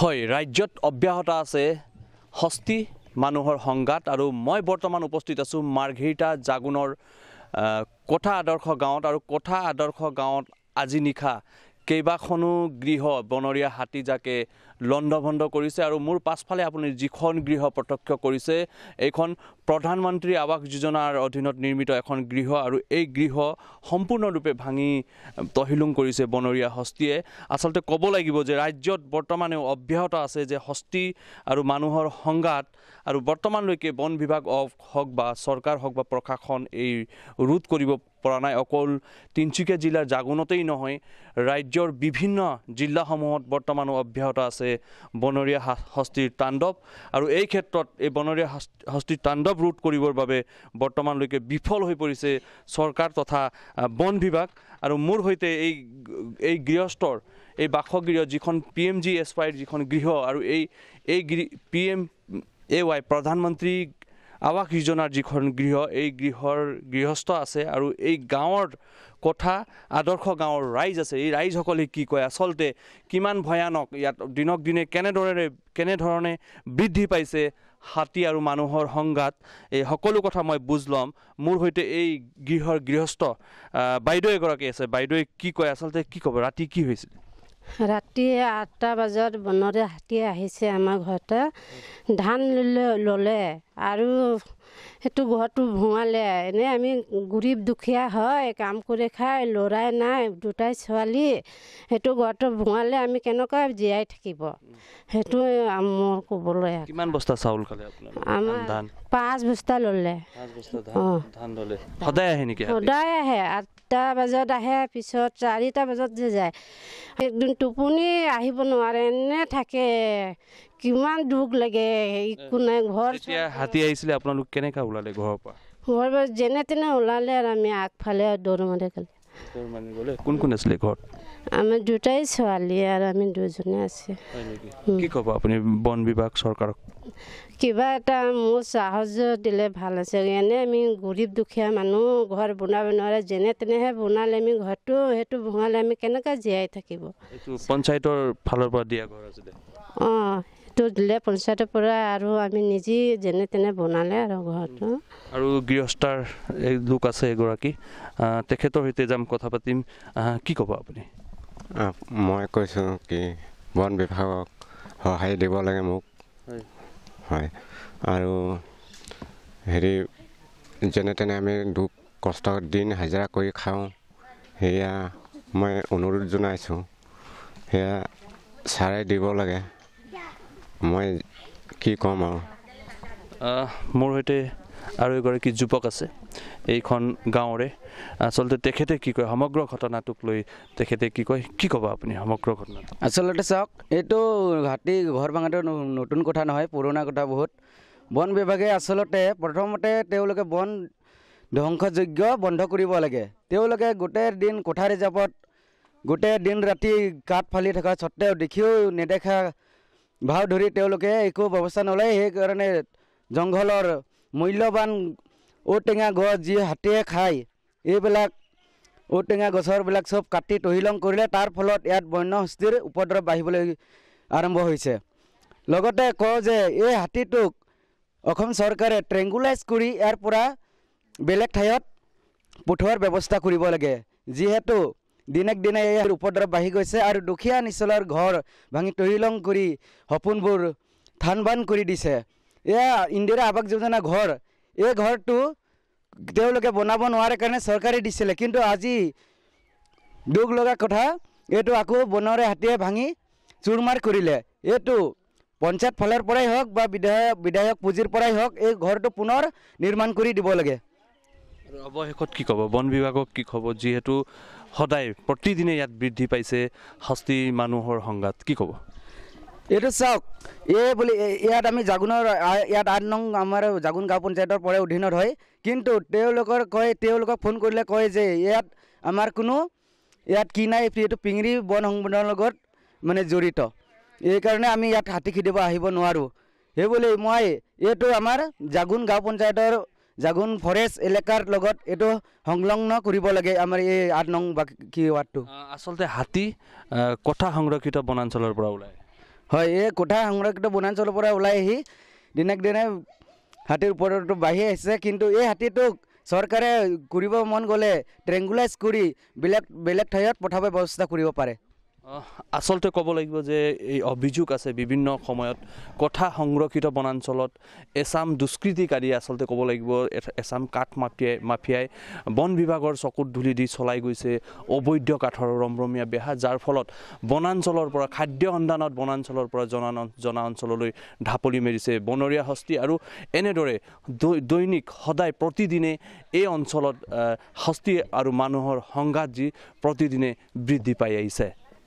হয় ৰাজ্যত অব্যাহত আছে হস্তি মানুহৰ সংঘাত আৰু মই বৰ্তমান উপস্থিত আছোঁ মাৰ্ঘেৰিটা জাগুনৰ কোঠা আদৰ্শ গাঁৱত আৰু কোঠা আদৰ্শ গাঁৱত আজি নিশা কেইবাখনো গৃহ বনৰীয়া হাতীজাকে লণ্ডভণ্ড কৰিছে আৰু মোৰ পাছফালে আপুনি যিখন গৃহ প্ৰত্যক্ষ কৰিছে এইখন প্ৰধানমন্ত্ৰী আৱাস যোজনাৰ অধীনত নিৰ্মিত এখন গৃহ আৰু এই গৃহ সম্পূৰ্ণৰূপে ভাঙি তহিলুং কৰিছে বনৰীয়া হস্তিয়ে আচলতে ক'ব লাগিব যে ৰাজ্যত বৰ্তমানেও অব্যাহত আছে যে হস্তি আৰু মানুহৰ সংঘাত আৰু বৰ্তমানলৈকে বন বিভাগ হওক বা চৰকাৰ হওক বা প্ৰশাসন এই ৰোধ কৰিব পৰা নাই অকল তিনিচুকীয়া জিলাৰ জাগোনতেই নহয় ৰাজ্যৰ বিভিন্ন জিলাসমূহত বৰ্তমানো অব্যাহত আছে আছে বনৰীয়া হস্তিৰ তাণ্ডৱ আৰু এই ক্ষেত্ৰত এই বনৰীয়া হস্তিৰ তাণ্ডৱ ৰোধ কৰিবৰ বাবে বৰ্তমানলৈকে বিফল হৈ পৰিছে চৰকাৰ তথা বন বিভাগ আৰু মোৰ সৈতে এই এই গৃহস্থৰ এই বাসগৃহ যিখন পি এম জি এছ ৱাইৰ যিখন গৃহ আৰু এই এই পি এম এ ৱাই প্ৰধানমন্ত্ৰী আৱাস যোজনাৰ যিখন গৃহ এই গৃহৰ গৃহস্থ আছে আৰু এই গাঁৱৰ কথা আদৰ্শ গাঁৱৰ ৰাইজ আছে এই ৰাইজসকলে কি কয় আচলতে কিমান ভয়ানক ইয়াত দিনক দিনে কেনেদৰে কেনেধৰণে বৃদ্ধি পাইছে হাতী আৰু মানুহৰ সংঘাত এই সকলো কথা মই বুজ ল'ম মোৰ সৈতে এই গৃহৰ গৃহস্থ বাইদেউ এগৰাকী আছে বাইদেউ কি কয় আচলতে কি ক'ব ৰাতি কি হৈছিলে ৰাতি আঠটা বজাত বনৰীয়া হাতী আহিছে আমাৰ ঘৰতে ধান ল'লে আৰু সেইটো ঘৰটো ভোঁৱালে এনেই আমি গৰীব দুখীয়া হয় কাম কৰি খাই ল'ৰাই নাই দুটাই ছোৱালী সেইটো ঘৰটো ভোঁৱালে আমি কেনেকুৱা জীয়াই থাকিব সেইটো মোৰ ক'বলৈ কিমান বস্তা চাউল খালে আমাৰ পাঁচ বস্তা ল'লে সদায় আহে নেকি সদায় আহে আঠটা বজাত আহে পিছত চাৰিটা বজাত যে যায় একদম টোপনি আহিব নোৱাৰে এনে থাকে কিমান দুখ লাগে একো নাই ঘৰ এতিয়া হাতী আহিছিলে আপোনালোক কেনেকৈ ওলালে ঘৰৰ পৰা ঘৰৰ পৰা যেনে তেনে ওলালে আৰু আমি আগফালে দৌৰমতে গ'লে কোন কোন আছিলে ঘৰত আমাৰ দুটাই ছোৱালী আৰু আমি দুজনে আছে কি ক'ব আপুনি বন বিভাগ চৰকাৰক কিবা এটা মোৰ সাহায্য দিলে ভাল আছে এনে আমি গৰীব দুখীয়া মানুহ ঘৰ বনাব নোৱাৰে যেনে তেনেহে বনালে আমি ঘৰটো সেইটো ভঙালে আমি কেনেকৈ জীয়াই থাকিব পঞ্চায়তৰ ফালৰ পৰা দিয়া ঘৰ আছিলে অঁ ভাতটো দিলে পঞ্চায়তৰ পৰা আৰু আমি নিজে যেনে তেনে বনালে আৰু ঘৰটো আৰু গৃহস্থাৰ লোক আছে এগৰাকী তেখেতৰ সৈতে যাম কথা পাতিম কি ক'ব আপুনি মই কৈছোঁ কি বন বিভাগক সহায় দিব লাগে মোক হয় আৰু হেৰি যেনে তেনে আমি দুখ কষ্ট দিন হাজিৰা কৰি খাওঁ সেয়া মই অনুৰোধ জনাইছোঁ সেয়া চাৰে দিব লাগে মই কি ক'ম আৰু মোৰ সৈতে আৰু এগৰাকী যুৱক আছে এইখন গাঁৱৰে আচলতে তেখেতে কি কয় সমগ্ৰ ঘটনাটোক লৈ তেখেতে কি কয় কি ক'ব আপুনি সমগ্ৰ ঘটনাটো আচলতে চাওক এইটো হাতী ঘৰ ভাঙাটো নতুন কথা নহয় পুৰণা কথা বহুত বন বিভাগে আচলতে প্ৰথমতে তেওঁলোকে বন ধ্বংসযোগ্য বন্ধ কৰিব লাগে তেওঁলোকে গোটেই দিন কোঠাৰ হিচাপত গোটেই দিন ৰাতি কাঠ ফালি থকা স্বত্তেও দেখিও নেদেখা ভাও ধৰি তেওঁলোকে একো ব্যৱস্থা নলয় সেইকাৰণে জংঘলৰ মূল্যৱান ঔটেঙা গছ যি হাতীয়ে খায় এইবিলাক ঔটেঙা গছৰবিলাক চব কাটি তহিলং কৰিলে তাৰ ফলত ইয়াত বন্য সৃষ্টিৰ উপদ্ৰৱ বাঢ়িবলৈ আৰম্ভ হৈছে লগতে কওঁ যে এই হাতীটোক অসম চৰকাৰে ট্ৰেংগুলাইজ কৰি ইয়াৰ পৰা বেলেগ ঠাইত পঠোৱাৰ ব্যৱস্থা কৰিব লাগে যিহেতু দিনক দিনে এই উপদ্ৰৱ বাঢ়ি গৈছে আৰু দুখীয়া নিচলৰ ঘৰ ভাঙি তৈলং কৰি সপোনবোৰ থানবান কৰি দিছে এয়া ইন্দিৰা আৱাস যোজনা ঘৰ এই ঘৰটো তেওঁলোকে বনাব নোৱাৰে কাৰণে চৰকাৰে দিছিলে কিন্তু আজি দুখ লগা কথা এইটো আকৌ বনৰে হাতীয়ে ভাঙি চুৰমাৰ কৰিলে এইটো পঞ্চায়ত ফালৰ পৰাই হওক বা বিধায়ক বিধায়ক পুঁজিৰ পৰাই হওক এই ঘৰটো পুনৰ নিৰ্মাণ কৰি দিব লাগে অৱশেষত কি ক'ব বন বিভাগক কি ক'ব যিহেতু সদায় প্ৰতিদিনে ইয়াত বৃদ্ধি পাইছে শাস্তি মানুহৰ সংঘাত কি ক'ব এইটো চাওক এই বুলি ইয়াত আমি জাগুণৰ ইয়াত আঠ নং আমাৰ জাগুন গাঁও পঞ্চায়তৰ পৰাই অধীনত হয় কিন্তু তেওঁলোকৰ কয় তেওঁলোকক ফোন কৰিলে কয় যে ইয়াত আমাৰ কোনো ইয়াত কি নাই এইটো পিংৰি বন সংগঠনৰ লগত মানে জড়িত এইকাৰণে আমি ইয়াত হাতী খেদিব আহিব নোৱাৰোঁ সেইবুলি মই এইটো আমাৰ জাগুণ গাঁও পঞ্চায়তৰ জাগুন ফৰেষ্ট এলেকাৰ লগত এইটো সংলগ্ন কৰিব লাগে আমাৰ এই আঠ নং বা কি ওয়াৰ্ডটো আসলতে হাতি কথা সংৰক্ষিত বনাঞ্চলেৰ পৰা ওলায় হয় এই কোঠা সংৰক্ষিত বনাঞ্চলৰ পৰা ওলাই আহি দিনক দিনে হাতীৰ ওপৰত বাঢ়ি আহিছে কিন্তু এই হাতীটোক চৰকাৰে কৰিব মন গলে ট্ৰেঙ্গুলাইজ কৰি বেলেগ বেলেগ ঠাইত পঠাব ব্যৱস্থা কৰিব পাৰে আচলতে ক'ব লাগিব যে এই অভিযোগ আছে বিভিন্ন সময়ত কথা সংৰক্ষিত বনাঞ্চলত এচাম দুষ্কৃতিকাৰী আচলতে ক'ব লাগিব এচাম কাঠ মাফিয়াই মাফিয়াই বন বিভাগৰ চকুত ধূলি দি চলাই গৈছে অবৈধ কাঠৰ ৰমৰমীয়া বেহা যাৰ ফলত বনাঞ্চলৰ পৰা খাদ্য সন্ধানত বনাঞ্চলৰ পৰা জনা জনা অঞ্চললৈ ঢাপলি মেৰিছে বনৰীয়া হস্তী আৰু এনেদৰে দৈনিক সদায় প্ৰতিদিনে এই অঞ্চলত হস্তী আৰু মানুহৰ সংঘাত যি প্ৰতিদিনে বৃদ্ধি পাই আহিছে